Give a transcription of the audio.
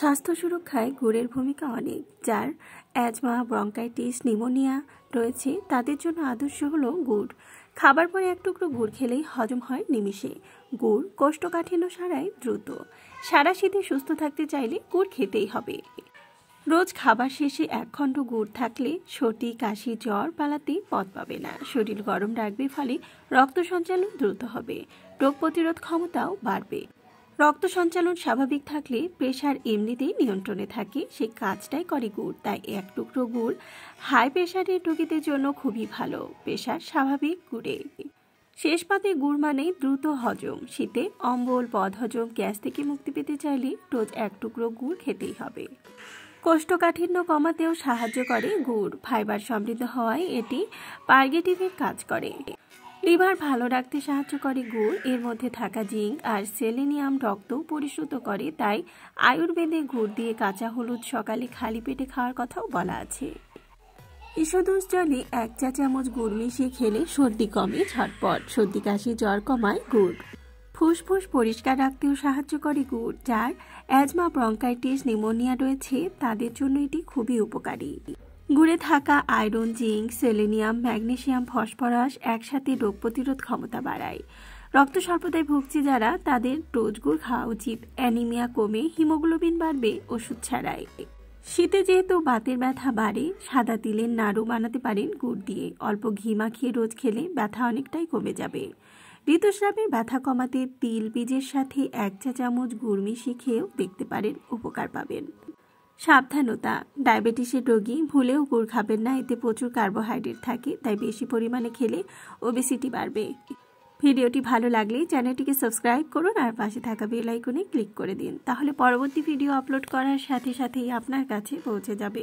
স্বাস্থ্য সুরক্ষায় গুড়ের ভূমিকা অনেক যার অ্যাজমা ব্রঙ্কাইটিস নিমোনিয়া রয়েছে তাদের জন্য আদর্শ হল গুড় খাবার পরে এক টুকরো গুড় খেলেই হজম হয় নিমিষে গুড় কোষ্ঠকাঠিন্য সারায় দ্রুত সারা শীতে সুস্থ থাকতে চাইলে গুড় খেতেই হবে রোজ খাবার শেষে এক খণ্ড গুড় থাকলে সর্দি কাশি জ্বর পালাতে পথ পাবে না শরীর গরম রাখবে ফলে রক্ত সঞ্চালন দ্রুত হবে রোগ প্রতিরোধ ক্ষমতাও বাড়বে রক্ত সঞ্চালন স্বাভাবিক থাকলে প্রেশার এমনিতেই নিয়ন্ত্রণে থাকে সেই কাজটাই করে গুড় তাই এক টুকরো গুড় হাই প্রেশারের রোগীদের জন্য খুবই ভালো প্রেশার স্বাভাবিক গুড়ে শেষ পাতে গুড় মানে দ্রুত হজম শীতে অম্বল পদ হজম গ্যাস থেকে মুক্তি পেতে চাইলে রোজ এক টুকরো গুড় খেতেই হবে কোষ্ঠকাঠিন্য কমাতেও সাহায্য করে গুড় ফাইবার সমৃদ্ধ হওয়ায় এটি পার্গেটিভের কাজ করে লিভার ভালো রাখতে সাহায্য করে গুড় এর মধ্যে থাকা জিঙ্ক আর সেলেনিয়াম রক্ত পরিশ্রুত করে তাই আয়ুর্বেদে গুড় দিয়ে কাঁচা হলুদ সকালে খালি পেটে খাওয়ার কথাও বলা আছে ইসদোষ জলে এক চা চামচ গুড় মিশিয়ে খেলে সর্দি কমে ঝটপট সর্দি কাশি জ্বর কমায় গুড় ফুসফুস পরিষ্কার রাখতেও সাহায্য করে গুড় যার অ্যাজমা ব্রঙ্কাইটিস নিউমোনিয়া রয়েছে তাদের জন্য এটি খুবই উপকারী গুড়ে থাকা iron zinc selenium magnesium phosphorus একসাথে রোগ প্রতিরোধ ক্ষমতা বাড়ায় রক্ত স্বল্পতায় ভুগছে যারা তাদের রোজ গুড় খাওয়া উচিত অ্যানিমিয়া কমে হিমোগ্লোবিন বাড়বে ওষুধ ছাড়াই শীতে যেহেতু বাতের ব্যথা বাড়ে সাদা তিলের নাড়ু বানাতে পারেন গুড় দিয়ে অল্প ঘি মাখিয়ে রোজ খেলে ব্যথা অনেকটাই কমে যাবে ঋতুস্রাবের ব্যথা কমাতে তিল বীজের সাথে এক চা চামচ গুড় মিশিয়ে খেয়েও দেখতে পারেন উপকার পাবেন সাবধানতা ডায়াবেটিসের রোগী ভুলেও গুড় খাবেন না এতে প্রচুর কার্বোহাইড্রেট থাকে তাই বেশি পরিমাণে খেলে ওবেসিটি বাড়বে ভিডিওটি ভালো লাগলে চ্যানেলটিকে সাবস্ক্রাইব করুন আর পাশে থাকা বেল আইকনে ক্লিক করে দিন তাহলে পরবর্তী ভিডিও আপলোড করার সাথে সাথেই আপনার কাছে পৌঁছে যাবে